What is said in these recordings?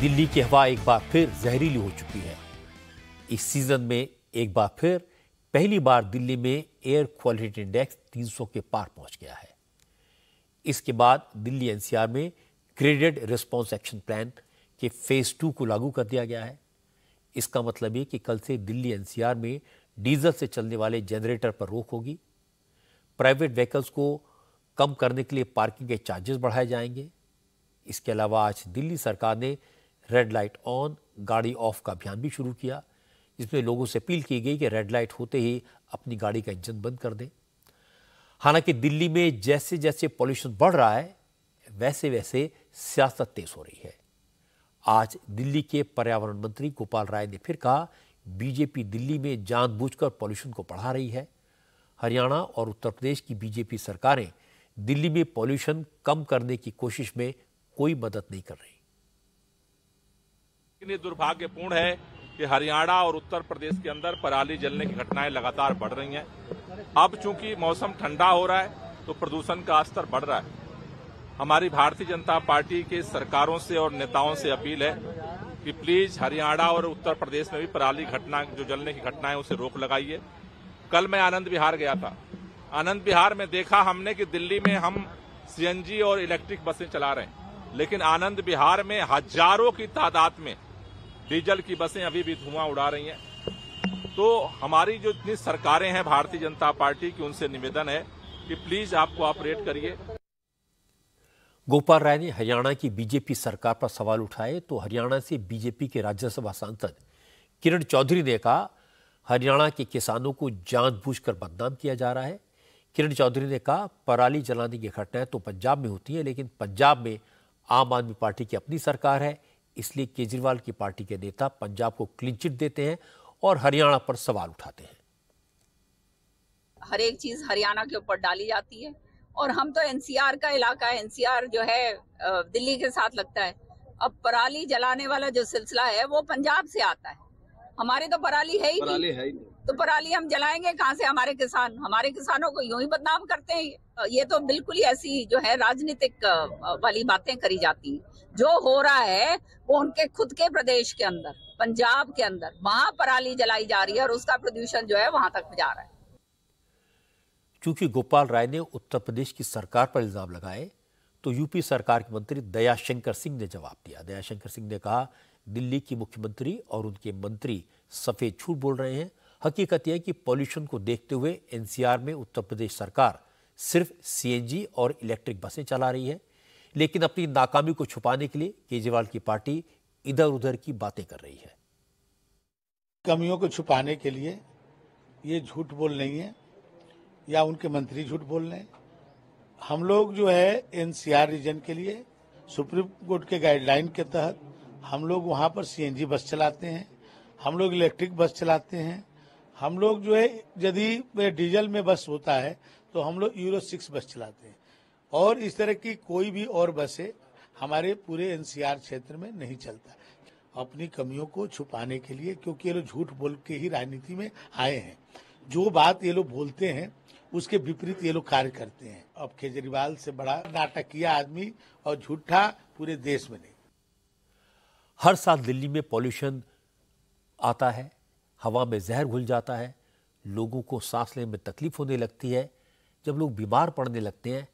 दिल्ली की हवा एक बार फिर जहरीली हो चुकी है इस सीज़न में एक बार फिर पहली बार दिल्ली में एयर क्वालिटी इंडेक्स 300 के पार पहुंच गया है इसके बाद दिल्ली एनसीआर में क्रेडिट रिस्पॉन्स एक्शन प्लान के फेज़ टू को लागू कर दिया गया है इसका मतलब ये कि कल से दिल्ली एनसीआर में डीजल से चलने वाले जनरेटर पर रोक होगी प्राइवेट व्हीकल्स को कम करने के लिए पार्किंग के चार्जेस बढ़ाए जाएंगे इसके अलावा आज दिल्ली सरकार ने रेड लाइट ऑन गाड़ी ऑफ का अभियान भी शुरू किया जिसमें लोगों से अपील की गई कि रेड लाइट होते ही अपनी गाड़ी का इंजन बंद कर दें हालांकि दिल्ली में जैसे जैसे पॉल्यूशन बढ़ रहा है वैसे वैसे सियासत तेज हो रही है आज दिल्ली के पर्यावरण मंत्री गोपाल राय ने फिर कहा बीजेपी दिल्ली में जानबूझकर पॉल्यूशन को बढ़ा रही है हरियाणा और उत्तर प्रदेश की बीजेपी सरकारें दिल्ली में पॉल्यूशन कम करने की कोशिश में कोई मदद नहीं कर रही लेकिन ये दुर्भाग्यपूर्ण है कि हरियाणा और उत्तर प्रदेश के अंदर पराली जलने की घटनाएं लगातार बढ़ रही हैं अब चूंकि मौसम ठंडा हो रहा है तो प्रदूषण का स्तर बढ़ रहा है हमारी भारतीय जनता पार्टी के सरकारों से और नेताओं से अपील है कि प्लीज हरियाणा और उत्तर प्रदेश में भी पराली घटना जो जलने की घटना है उसे रोक लगाइए कल मैं आनंद विहार गया था आनंद विहार में देखा हमने कि दिल्ली में हम सीएनजी और इलेक्ट्रिक बसें चला रहे हैं लेकिन आनंद विहार में हजारों की तादाद में डीजल की बसें अभी भी धुआं उड़ा रही हैं तो हमारी जो इतनी सरकारें हैं भारतीय जनता पार्टी की उनसे निवेदन है कि प्लीज आप कोऑपरेट करिए गोपाल राय ने हरियाणा की बीजेपी सरकार पर सवाल उठाए तो हरियाणा से बीजेपी के राज्यसभा सांसद किरण चौधरी ने कहा हरियाणा के किसानों को जानबूझकर बदनाम किया जा रहा है किरण चौधरी ने कहा पराली जलाने की घटनाएं तो पंजाब में होती हैं लेकिन पंजाब में आम आदमी पार्टी की अपनी सरकार है इसलिए केजरीवाल की पार्टी के नेता पंजाब को क्लीन देते हैं और हरियाणा पर सवाल उठाते हैं हर एक चीज हरियाणा के ऊपर डाली जाती है और हम तो एनसीआर का इलाका है एनसीआर जो है दिल्ली के साथ लगता है अब पराली जलाने वाला जो सिलसिला है वो पंजाब से आता है हमारे तो पराली है ही पराली है ही नहीं तो पराली हम जलाएंगे कहाँ से हमारे किसान हमारे किसानों को यूं ही बदनाम करते हैं ये तो बिल्कुल ही ऐसी जो है राजनीतिक वाली बातें करी जाती हैं जो हो रहा है वो उनके खुद के प्रदेश के अंदर पंजाब के अंदर वहां पराली जलाई जा रही है और उसका प्रदूषण जो है वहां तक जा रहा है चूंकि गोपाल राय ने उत्तर प्रदेश की सरकार पर इल्जाम लगाए तो यूपी सरकार के मंत्री दयाशंकर सिंह ने जवाब दिया दयाशंकर सिंह ने कहा दिल्ली की मुख्यमंत्री और उनके मंत्री सफ़ेद झूठ बोल रहे हैं हकीकत यह कि पॉल्यूशन को देखते हुए एनसीआर में उत्तर प्रदेश सरकार सिर्फ सीएनजी और इलेक्ट्रिक बसें चला रही है लेकिन अपनी नाकामी को छुपाने के लिए केजरीवाल की पार्टी इधर उधर की बातें कर रही है कमियों को छुपाने के लिए ये झूठ बोल रही है या उनके मंत्री झूठ बोल रहे हैं हम लोग जो है एनसीआर रीजन के लिए सुप्रीम कोर्ट के गाइडलाइन के तहत हम लोग वहाँ पर सीएनजी बस चलाते हैं हम लोग इलेक्ट्रिक बस चलाते हैं हम लोग जो है यदि डीजल में बस होता है तो हम लोग यूरो सिक्स बस चलाते हैं और इस तरह की कोई भी और बसें हमारे पूरे एनसीआर क्षेत्र में नहीं चलता अपनी कमियों को छुपाने के लिए क्योंकि ये लोग झूठ बोल के ही राजनीति में आए हैं जो बात ये लोग बोलते हैं उसके विपरीत ये लोग कार्य करते हैं अब केजरीवाल से बड़ा नाटकीय आदमी और झूठा पूरे देश में नहीं हर साल दिल्ली में पॉल्यूशन आता है हवा में जहर घुल जाता है लोगों को सांस लेने में तकलीफ होने लगती है जब लोग बीमार पड़ने लगते हैं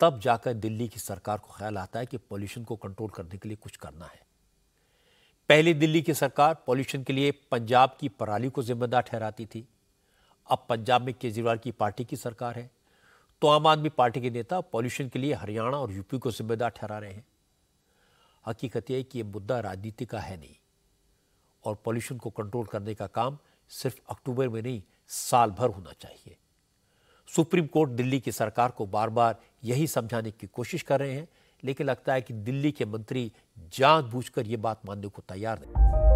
तब जाकर दिल्ली की सरकार को ख्याल आता है कि पॉल्यूशन को कंट्रोल करने के लिए कुछ करना है पहले दिल्ली की सरकार पॉल्यूशन के लिए पंजाब की पराली को जिम्मेदार ठहराती थी अब पंजाब में केजरीवाल की पार्टी की सरकार है तो आम आदमी पार्टी के नेता पॉल्यूशन के लिए हरियाणा और यूपी को जिम्मेदार ठहरा रहे हैं हकीकत यह कि यह मुद्दा राजनीति का है नहीं और पॉल्यूशन को कंट्रोल करने का काम सिर्फ अक्टूबर में नहीं साल भर होना चाहिए सुप्रीम कोर्ट दिल्ली की सरकार को बार बार यही समझाने की कोशिश कर रहे हैं लेकिन लगता है कि दिल्ली के मंत्री जानबूझकर ये बात मानने को तैयार नहीं